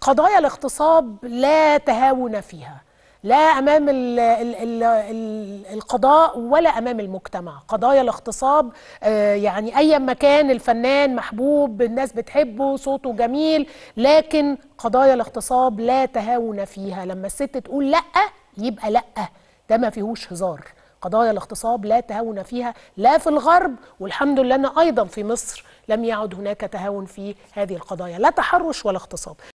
قضايا الاغتصاب لا تهاون فيها لا امام الـ الـ الـ القضاء ولا امام المجتمع قضايا الاغتصاب آه، يعني ايا ما كان الفنان محبوب الناس بتحبه صوته جميل لكن قضايا الاغتصاب لا تهاون فيها لما الست تقول لا يبقى لا ده ما فيهوش هزار قضايا الاغتصاب لا تهاون فيها لا في الغرب والحمد لله أنا أيضا في مصر لم يعد هناك تهاون في هذه القضايا لا تحرش ولا اغتصاب